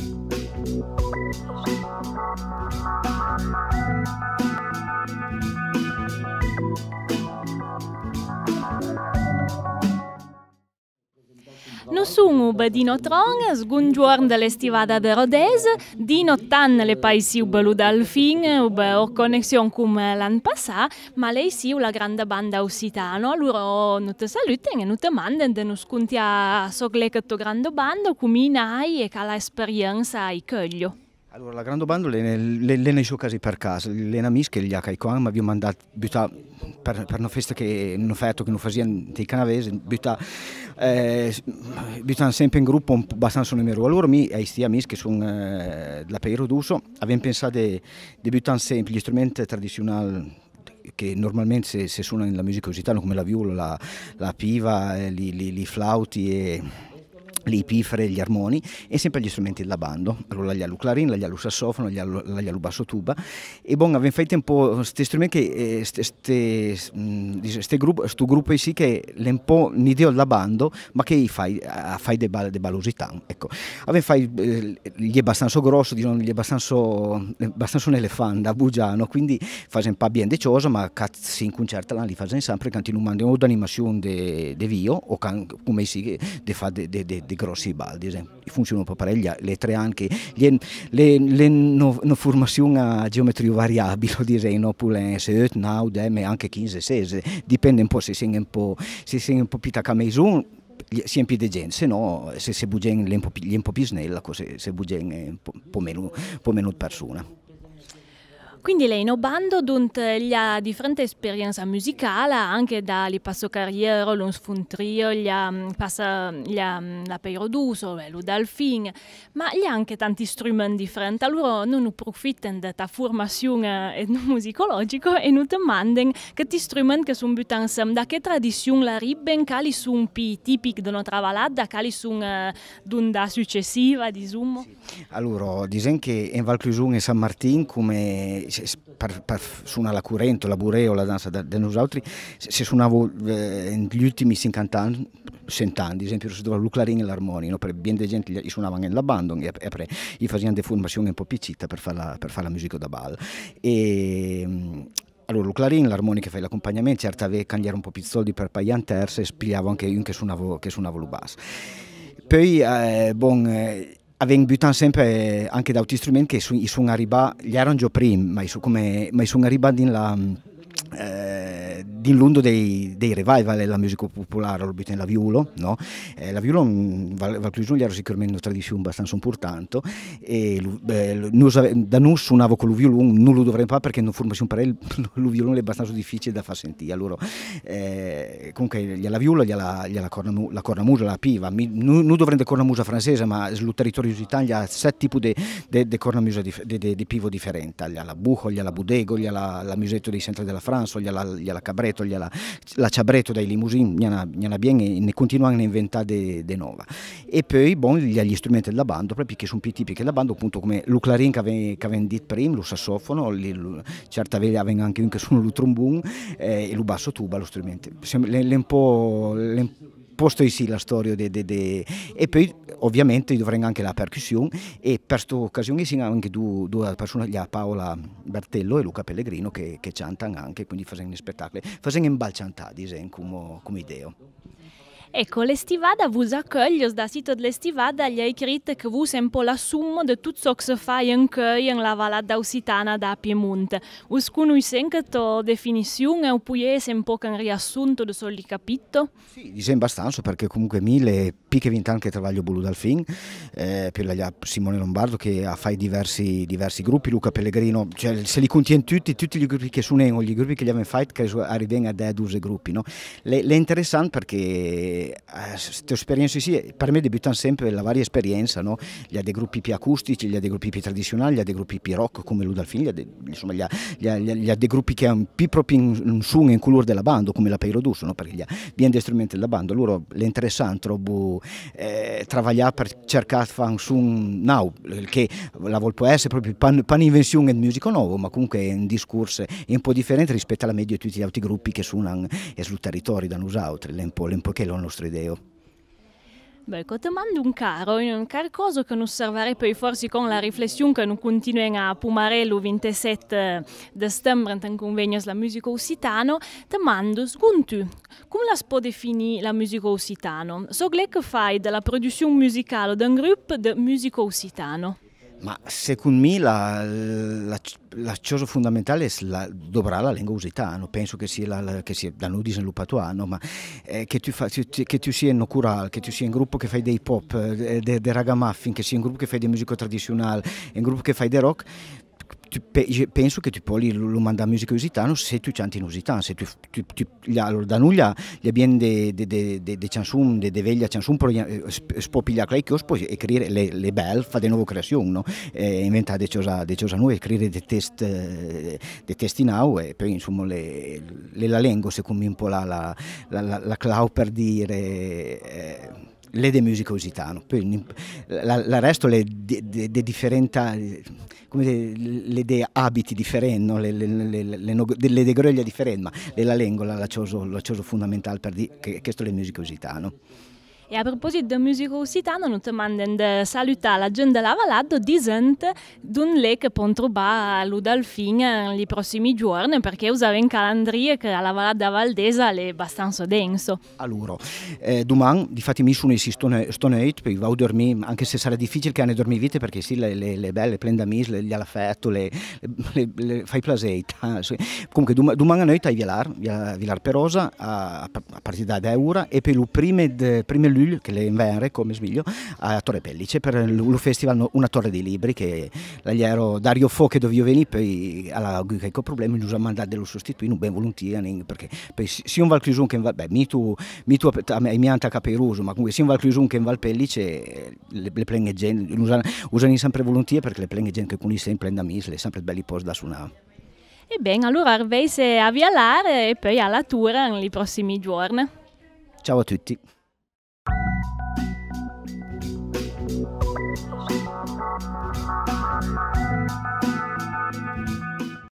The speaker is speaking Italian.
Thank you. Nusumu badino tron, sgungiorn dall'estivada de Rodez, dino tan le paesi ubelu dal fin, ub or connexion cum ma lei si la grande banda occitano, allora non te saluten e non te manden de nus cuntia sogle che to grande bando, cum inai e cala esperienza ai coglio. Allora, la grande banda è nei suoi casi per caso, le amici che gli ha qua, ma vi ho mandato butta, per, per, una festa che non fatto, che non facevano dei canavesi, butta, eh, sempre in gruppo abbastanza numeroso. Allora, mi eh, e questi amici che sono eh, della Peiro d'Uso, avevamo pensato di buttare sempre gli strumenti tradizionali che normalmente si se suonano nella musica occidentale come la viola, la, la piva, eh, i flauti e le epifere, gli armoni e sempre gli strumenti della bando, l'aglialu clarin, l'aglialu sassofono, l'aglialu basso tuba e bon, avem fatto un po' questi strumenti, questo eh, mm, gruppo sì che è un po' un'idea della bando ma che fai, fai de, bal, de balosità, ecco, avem fatto eh, gli è abbastanza grosso, diciamo, gli è abbastanza, abbastanza un elefante a Bugiano, quindi fai un po' bien di ma cazzo in concerto li fai sempre, canti in un mando di vio o can, come si fa de, di grossi baldi. Funzionano per pareglia, le tre anche, le, le, le no, no a geometria variabile, direi, no, pure 8, 9, 10, anche 15, 16, dipende un po' se sei un po', se sei un po' pitacca maison, sempre di gente, se no, se si bugia un po' più snella, se si bugia eh, un po' meno, po meno persona. Quindi lei in Obando dunt gli ha differente esperienza musicale, anche da li passo carriero, l'un sfuntrio, gli ha mm, passa gli ha mm, la peiro lo dalfin, ma gli ha anche tanti strumenti differenti. Allora non approfittano della formazione musicologica e non domandano che ti strumenti che sono buttati insieme, da che tradizione la ribben, quali sono più tipici di una travalada, quali sono eh, d'unda successiva, diciamo. Allora, dicono che in Val Clusun e San Martin come per, per suonare la Curento, la bureo, la danza da, da noi se suonavo eh, negli ultimi 50 anni, 100 anni, ad esempio, se trovavo l'uclarin e l'armonia, no? per ben di gente li suonavano nell'abbandon e, e, e facevano delle formazioni un po' piccita per fare la, per fare la musica da ball. E, mm, allora, lo clarin, l'armonica fai l'accompagnamento, certo avevo cambiare un po' più soldi per pagare terza e spiegavo anche io che suonavo, che suonavo il basso. Poi, eh, bon, eh, Avevo buttato sempre eh, anche da altri strumenti che su, i suon arriva, gli erano già prima, ma i suon arriva in di lungo dei, dei, revival della musica popolare, l'orbita la viulo, no? eh, la viulo mm, Val, Val Clusione sicuramente una tradizione abbastanza importante e eh, da noi suonavo con il violon, non lo dovremmo fare perché non formazione per il, il violon è abbastanza difficile da far sentire, allora eh, comunque la viulo, gli alla corna, la corna la piva, non, non dovremmo corna musa francese ma sul territorio d'Italia ha sette tipi di cornamusa di de, de, de pivo differenti, la buco, la budego, alla musetto dei centri della Francia, gli alla cabrera, Ciabreto, gliela, la Ciabreto dai Limousin, gliela, bien e ne continuano a inventare de, de nuova. E poi bon, gli strumenti della banda, proprio che sono più tipici della banda, appunto come l'uclarin che avevamo detto prima, lo sassofono, certa veglia avevamo anche un che sono lo trombone eh, e il basso tuba, lo strumento. L'è un po' posto sì la storia de, de, de... e poi ovviamente dovremmo anche la percussione e per questa occasione ci sono anche due, due persone, Paola Bertello e Luca Pellegrino che, che cantano anche, quindi facendo spettacoli, facendo un bel cantare, come, come idea. Ecco, l'estivada vous accoglios da sito dell'estivada gli hai scritto che vous è un po' l'assumo di tutto ciò che si fa in Cöi nella vallata occitana da Piemonte. Uscuno i sencato definizione o è un po' un riassunto di soli capito? Sì, dice abbastanza perché comunque mille picche vintan anche travaglio bulu dal eh, più la Simone Lombardo che ha fatto diversi, diversi, gruppi, Luca Pellegrino, cioè se li contiene tutti, tutti i gruppi che suonano, gli gruppi che gli hanno fatto, arrivano a 12 gruppi. No? Le, è interessante perché eh, queste esperienze sì, per me debuttano sempre la varia esperienza, no? gli ha dei gruppi più acustici, gli ha dei gruppi più tradizionali, gli ha dei gruppi più rock come Ludalfin, gli ha, gli gli gli ha dei gruppi che hanno più proprio un, un in e colore della banda come la Perodus, no? perché gli ha bien dei strumenti della banda, loro è interessante eh, travagliare per cercare di fare un suono now, che la può essere proprio pan, pan invenzione e musica nuovo, ma comunque è un discorso è un po' differente rispetto alla media di tutti gli altri gruppi che suonano sul territorio da noi altri, è un po', che lo Amustrideo. ti tomando un caro, in un qualcosa che non servirà poi forse con la riflessione che non continua a pumare il 27 settembre in convegno sulla musica occitano, domando sguntu, come la si può definire la musica occitana? So che fai della produzione musicale di un gruppo di musica occitana. Ma secondo me la, cosa fondamentale è la, dovrà la lingua usitana, penso che sia, la, la, che sia da noi sviluppatuano, ma eh, che, tu fa, che tu sia in coral, che tu sia un gruppo che fai dei pop, eh, dei de ragamuffin, che sia un gruppo che fai di musica tradizionale, un gruppo che fai dei rock, penso che tu puoi mandare a musica lusitana se tu canti in lusitano, se tu, tu, tu allora, da nulla gli abbiamo delle de, de, de, de canzoni, delle veglie canzoni, può pigliare che puoi scrivere le, le belle, fare nuove creazioni, no? eh, inventare delle cose nuove, scrivere dei test, dei test in aula e poi insomma le, le la lingua, secondo me un po' la, la, la, la, la clau per dire... Eh, le de musica usitano, poi la, la resto le de, de, de differenta, come de, le de abiti differenti, le, le, le, le, le de groglia differenti, ma la lingua la cioso, fondamentale per dire che questo è le musica usitano. E a proposito de musicosità, non ti mandano salutare la gente della Valado dicendo d'un lei che può trovare l'Udalfin nei prossimi giorni perché usava in calandria che la Valada Valdesa è abbastanza denso. Allora, eh, domani, di mi sono si stone, stone poi vado a dormire, anche se sarà difficile che hanno dormite perché sì, le, le, le belle, prenda mis, gli all'affetto, le, le, le, fai plaseita. Sì. Comunque, domani dom a noi tai Vilar, Vilar Perosa, a, a partire da Deura e per le prime, de, Lull, che le inverre come sbiglio, a Torre Pellice per il Festival, una torre dei libri che l'agliero Dario Fo che dove io veni, poi alla ho Problemi non usava mandare dello sostituire, ben volontieri, perché poi sia un Valclusun che in Val, beh, mi tu, mi tu a Mianta Caperuso, ma comunque sia in Valclusun che in Valpellice le, le plenghe gente, usano, usano sempre volontieri perché le plenghe gente che con i sempre in damis, le sempre belli post da suonare. Ebbene, allora Arveise a Vialare e poi alla tour nei prossimi giorni. Ciao a tutti.